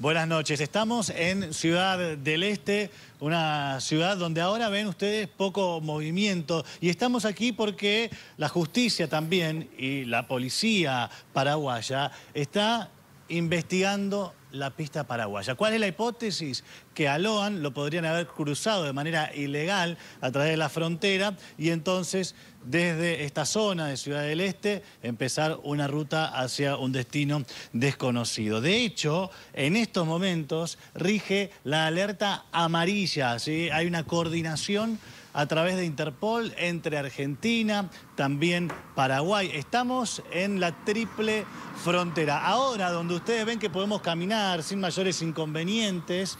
Buenas noches, estamos en Ciudad del Este, una ciudad donde ahora ven ustedes poco movimiento y estamos aquí porque la justicia también y la policía paraguaya está investigando la pista paraguaya. ¿Cuál es la hipótesis? Que a Loan lo podrían haber cruzado de manera ilegal a través de la frontera y entonces desde esta zona de Ciudad del Este empezar una ruta hacia un destino desconocido. De hecho, en estos momentos rige la alerta amarilla, hay una coordinación a través de Interpol entre Argentina, también Paraguay. Estamos en la triple frontera. Ahora, donde ustedes ven que podemos caminar sin mayores inconvenientes,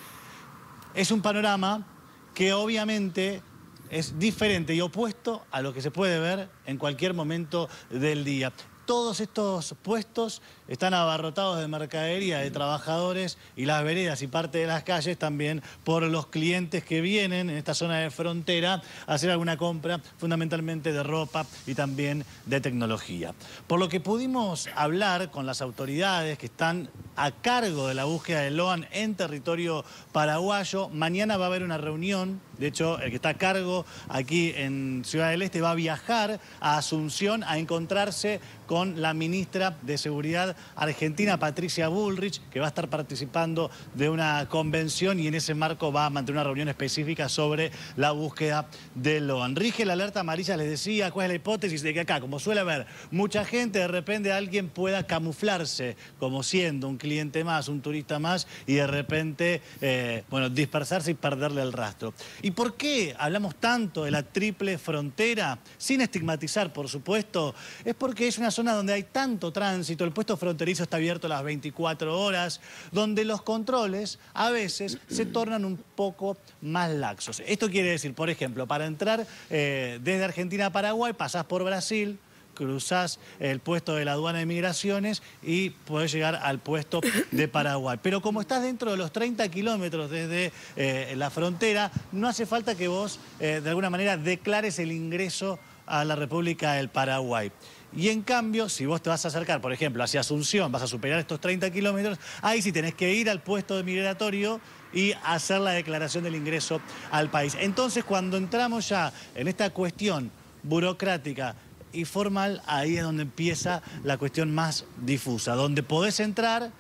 es un panorama que obviamente es diferente y opuesto a lo que se puede ver en cualquier momento del día todos estos puestos están abarrotados de mercadería, de trabajadores y las veredas y parte de las calles también por los clientes que vienen en esta zona de frontera a hacer alguna compra fundamentalmente de ropa y también de tecnología. Por lo que pudimos hablar con las autoridades que están a cargo de la búsqueda de Loan en territorio paraguayo, mañana va a haber una reunión de hecho, el que está a cargo aquí en Ciudad del Este va a viajar a Asunción a encontrarse con la ministra de Seguridad argentina, Patricia Bullrich, que va a estar participando de una convención y en ese marco va a mantener una reunión específica sobre la búsqueda de Loan. Rige la alerta amarilla, les decía, cuál es la hipótesis de que acá, como suele haber mucha gente, de repente alguien pueda camuflarse como siendo un cliente más, un turista más, y de repente, eh, bueno, dispersarse y perderle el rastro. ¿Y por qué hablamos tanto de la triple frontera? Sin estigmatizar, por supuesto. Es porque es una zona donde hay tanto tránsito, el puesto fronterizo está abierto las 24 horas, donde los controles a veces se tornan un poco más laxos. Esto quiere decir, por ejemplo, para entrar eh, desde Argentina a Paraguay, pasás por Brasil, ...cruzas el puesto de la aduana de migraciones y podés llegar al puesto de Paraguay. Pero como estás dentro de los 30 kilómetros desde eh, la frontera, no hace falta que vos, eh, de alguna manera, declares el ingreso a la República del Paraguay. Y en cambio, si vos te vas a acercar, por ejemplo, hacia Asunción, vas a superar estos 30 kilómetros, ahí sí tenés que ir al puesto de migratorio y hacer la declaración del ingreso al país. Entonces, cuando entramos ya en esta cuestión burocrática y formal, ahí es donde empieza la cuestión más difusa, donde podés entrar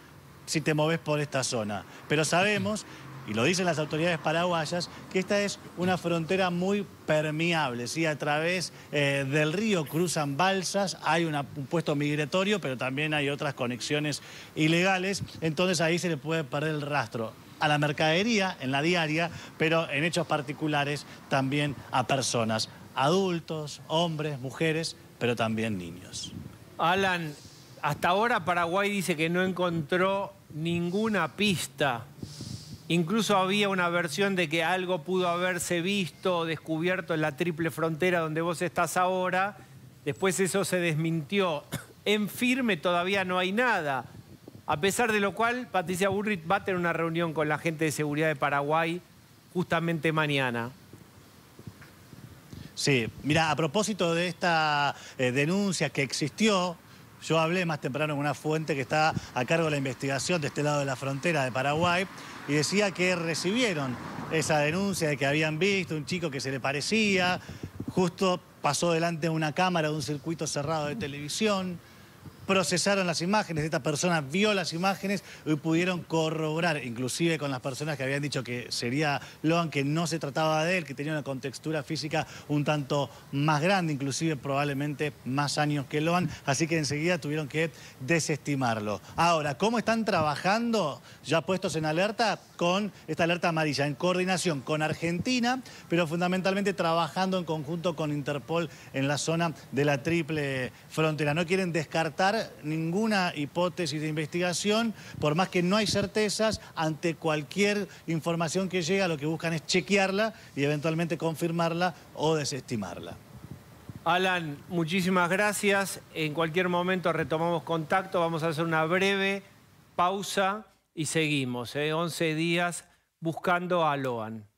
si te moves por esta zona. Pero sabemos, y lo dicen las autoridades paraguayas, que esta es una frontera muy permeable, ...si a través eh, del río cruzan balsas, hay un puesto migratorio, pero también hay otras conexiones ilegales, entonces ahí se le puede perder el rastro a la mercadería en la diaria, pero en hechos particulares también a personas adultos, hombres, mujeres, pero también niños. Alan, hasta ahora Paraguay dice que no encontró ninguna pista. Incluso había una versión de que algo pudo haberse visto o descubierto en la triple frontera donde vos estás ahora. Después eso se desmintió. En firme todavía no hay nada. A pesar de lo cual, Patricia Burrit va a tener una reunión con la gente de seguridad de Paraguay justamente mañana. Sí, mira, a propósito de esta eh, denuncia que existió, yo hablé más temprano con una fuente que está a cargo de la investigación de este lado de la frontera de Paraguay y decía que recibieron esa denuncia de que habían visto un chico que se le parecía, justo pasó delante de una cámara de un circuito cerrado de televisión procesaron las imágenes, esta persona vio las imágenes y pudieron corroborar, inclusive con las personas que habían dicho que sería Loan, que no se trataba de él, que tenía una contextura física un tanto más grande, inclusive probablemente más años que Loan, así que enseguida tuvieron que desestimarlo. Ahora, ¿cómo están trabajando, ya puestos en alerta, con esta alerta amarilla, en coordinación con Argentina, pero fundamentalmente trabajando en conjunto con Interpol en la zona de la triple frontera? No quieren descartar ninguna hipótesis de investigación, por más que no hay certezas, ante cualquier información que llega lo que buscan es chequearla y eventualmente confirmarla o desestimarla. Alan, muchísimas gracias. En cualquier momento retomamos contacto, vamos a hacer una breve pausa y seguimos. 11 ¿eh? días buscando a Loan.